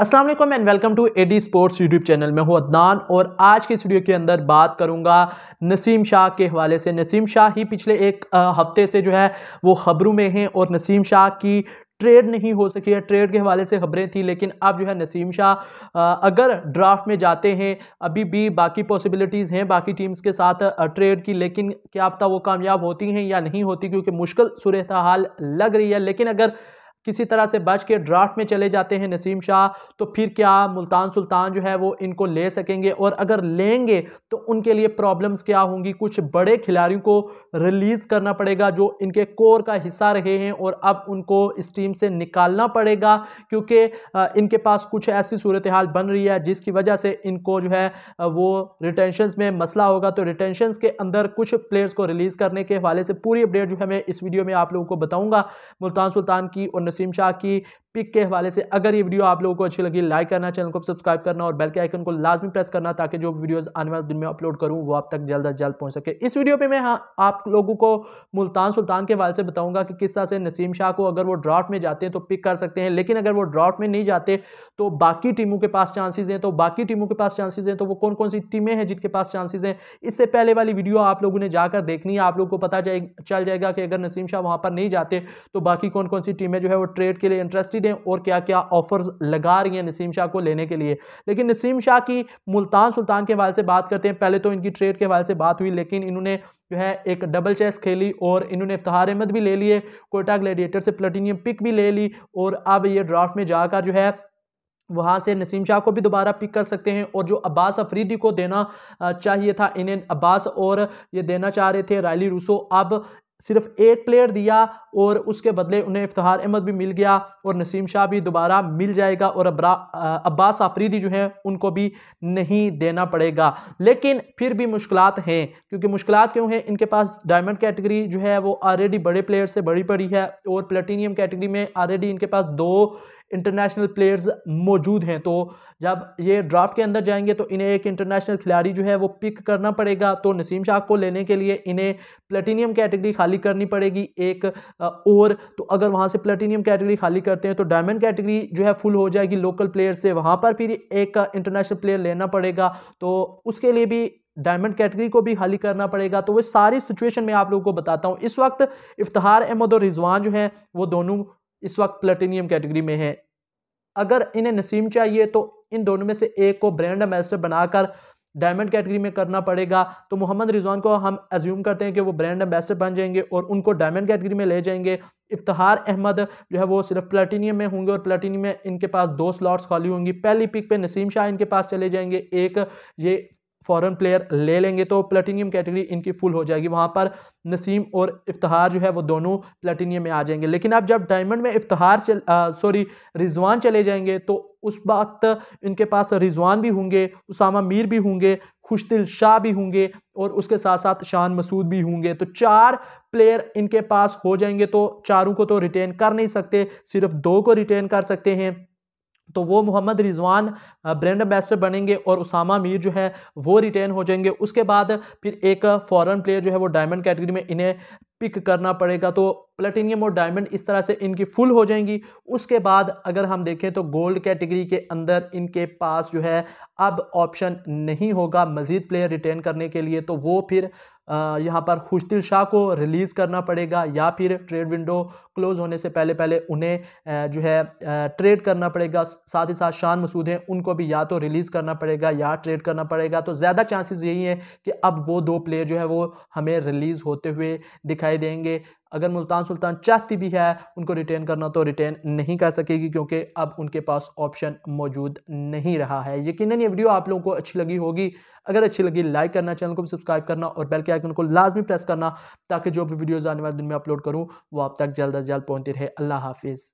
Aslam and welcome to A D sports YouTube channel में हूँ अदनान और आज के स्टूडियो के अंदर बात करूँगा नसीम शाह के हवाले से नसीम शाह ही पिछले एक हफ्ते से जो है वो ख़बरों में हैं और नसीम शाह की ट्रेड नहीं हो सकी है ट्रेड के हवाले से खबरें थी लेकिन अब जो है नसीम शाह अगर ड्राफ्ट में जाते हैं अभी भी बाकी पॉसिबिलिटीज़ हैं बाकी टीम्स के साथ ट्रेड की लेकिन क्या पता वो कामयाब होती हैं या नहीं होती क्योंकि मुश्किल सूरत हाल लग रही है लेकिन अगर किसी तरह से बच के ड्राफ्ट में चले जाते हैं नसीम शाह तो फिर क्या मुल्तान सुल्तान जो है वो इनको ले सकेंगे और अगर लेंगे तो उनके लिए प्रॉब्लम्स क्या होंगी कुछ बड़े खिलाड़ियों को रिलीज़ करना पड़ेगा जो इनके कोर का हिस्सा रहे हैं और अब उनको इस टीम से निकालना पड़ेगा क्योंकि इनके पास कुछ ऐसी सूरत हाल बन रही है जिसकी वजह से इनको जो है वो रिटेंशन में मसला होगा तो रिटेंशन के अंदर कुछ प्लेयर्स को रिलीज़ करने के हवाले से पूरी अपडेट जो है मैं इस वीडियो में आप लोगों को बताऊँगा मुल्तान सुल्तान की और नसीम शाह की पिक के हवाले से अगर ये वीडियो आप लोगों को अच्छी लगी लाइक करना चैनल को सब्सक्राइब करना और बेल के आइकन को लाजमी प्रेस करना ताकि जो वीडियोस आने वाले दिन में अपलोड करूं वो आप तक जल्द अज जल्द पहुंच सके इस वीडियो पे मैं हाँ, आप लोगों को मुल्तान सुल्तान के हवाले से बताऊंगा कि किस तरह से नसीम शाह को अगर वो ड्राफ्ट में जाते हैं तो पिक कर सकते हैं लेकिन अगर वो ड्राफ्ट में नहीं जाते तो बाकी टीमों के पास चांसेज हैं तो बाकी टीमों के पास चांसेज हैं तो वो कौन कौन सी टीमें हैं जिनके पास चांसेज हैं इससे पहले वाली वीडियो आप लोगों ने जाकर देखनी है आप लोगों को पता चल जाएगा कि अगर नसीम शाह वहाँ पर नहीं जाते तो बाकी कौन कौन सी टीमें जो है वो वो ट्रेड के लिए इंटरेस्टेड हैं और क्या क्या ऑफर्स लगा रही हैं नसीम शाह को लेने के लिए लेकिन नसीम शाह की मुल्तान सुल्तान के हवाले से बात करते हैं पहले तो इनकी ट्रेड के हवाले से बात हुई लेकिन इन्होंने जो है एक डबल चेस खेली और इन्होंने इफ्तार अहमद भी ले लिए कोटा ग्लेडिएटर से प्लेटिनियम पिक भी ले ली और अब ये ड्राफ्ट में जाकर जो है वहाँ से नसीम शाह को भी दोबारा पिक कर सकते हैं और जो अब्बास अफरीदी को देना चाहिए था इन्हें अब्बास और ये देना चाह रहे थे रैली रूसो अब सिर्फ एक प्लेयर दिया और उसके बदले उन्हें इफ्तार अहमद भी मिल गया और नसीम शाह भी दोबारा मिल जाएगा और अब्बास आफरीदी जो है उनको भी नहीं देना पड़ेगा लेकिन फिर भी मुश्किल हैं क्योंकि मुश्किल क्यों हैं इनके पास डायमंड कैटेगरी जो है वो ऑलरेडी बड़े प्लेयर से बड़ी पड़ी है और प्लेटिनियम कैटेगरी में ऑलरेडी इनके पास दो इंटरनेशनल प्लेयर्स मौजूद हैं तो जब ये ड्राफ्ट के अंदर जाएंगे तो इन्हें एक इंटरनेशनल खिलाड़ी जो है वो पिक करना पड़ेगा तो नसीम शाह को लेने के लिए इन्हें प्लेटिनियम कैटेगरी खाली करनी पड़ेगी एक और तो अगर वहाँ से प्लेटिनियम कैटेगरी खाली करते हैं तो डायमंड कैटेगरी जो है फुल हो जाएगी लोकल प्लेयर से वहाँ पर फिर एक इंटरनेशनल प्लेयर लेना पड़ेगा तो उसके लिए भी डायमंड कैटेगरी को भी खाली करना पड़ेगा तो वह सारी सिचुएशन में आप लोगों को बताता हूँ इस वक्त इफ्तार अहमद और रिजवान जो हैं वो दोनों इस वक्त प्लेटिनियम कैटेगरी में है अगर इन्हें नसीम चाहिए तो इन दोनों में से एक को ब्रांड एम्बेसडर बनाकर डायमंड कैटेगरी में करना पड़ेगा तो मोहम्मद रिजवान को हम एज्यूम करते हैं कि वो ब्रांड एम्बेसडर बन जाएंगे और उनको डायमंड कैटेगरी में ले जाएंगे इफ्तार अहमद जो है वो सिर्फ प्लेटिनियम में होंगे और प्लेटिनियम में इनके पास दो स्लॉट्स खाली होंगी पहली पिक पे नसीम शाह इनके पास चले जाएंगे एक ये फॉरेन प्लेयर ले लेंगे तो प्लेटिनियम कैटेगरी इनकी फुल हो जाएगी वहाँ पर नसीम और इफ्तार जो है वो दोनों प्लेटिनियम में आ जाएंगे लेकिन आप जब डायमंड में इफ्तार चल सॉरी रिजवान चले जाएंगे तो उस वक्त इनके पास रिजवान भी होंगे उसामा मीर भी होंगे खुशदिल शाह भी होंगे और उसके साथ साथ शान मसूद भी होंगे तो चार प्लेयर इनके पास हो जाएंगे तो चारों को तो रिटेन कर नहीं सकते सिर्फ दो को रिटेन कर सकते हैं तो वो मोहम्मद रिजवान ब्रांड एम्बेसडर बनेंगे और उसामा मीर जो है वो रिटेन हो जाएंगे उसके बाद फिर एक फॉरेन प्लेयर जो है वो डायमंड कैटेगरी में इन्हें पिक करना पड़ेगा तो प्लेटिनियम और डायमंड इस तरह से इनकी फुल हो जाएंगी उसके बाद अगर हम देखें तो गोल्ड कैटेगरी के अंदर इनके पास जो है अब ऑप्शन नहीं होगा मज़ीद प्लेयर रिटेन करने के लिए तो वो फिर यहाँ पर खुशदिल शाह को रिलीज़ करना पड़ेगा या फिर ट्रेड विंडो क्लोज होने से पहले पहले उन्हें जो है ट्रेड करना पड़ेगा साथ ही साथ शान मसूद हैं उनको भी या तो रिलीज़ करना पड़ेगा या ट्रेड करना पड़ेगा तो ज़्यादा चांसेस यही हैं कि अब वो दो प्लेयर जो है वो हमें रिलीज़ होते हुए दिखाई देंगे अगर मुल्तान सुल्तान चाहती भी है उनको रिटेन करना तो रिटेन नहीं कर सकेगी क्योंकि अब उनके पास ऑप्शन मौजूद नहीं रहा है यकीन ये वीडियो आप लोगों को अच्छी लगी होगी अगर अच्छी लगी लाइक करना चैनल को भी सब्सक्राइब करना और बेल के आइकन को लाजमी प्रेस करना ताकि जो भी वीडियोज़ आने वाले दिन में अपलोड करूँ वो आप तक जल्द दज्जाल पहुँचते रहे अल्लाह हाफिज़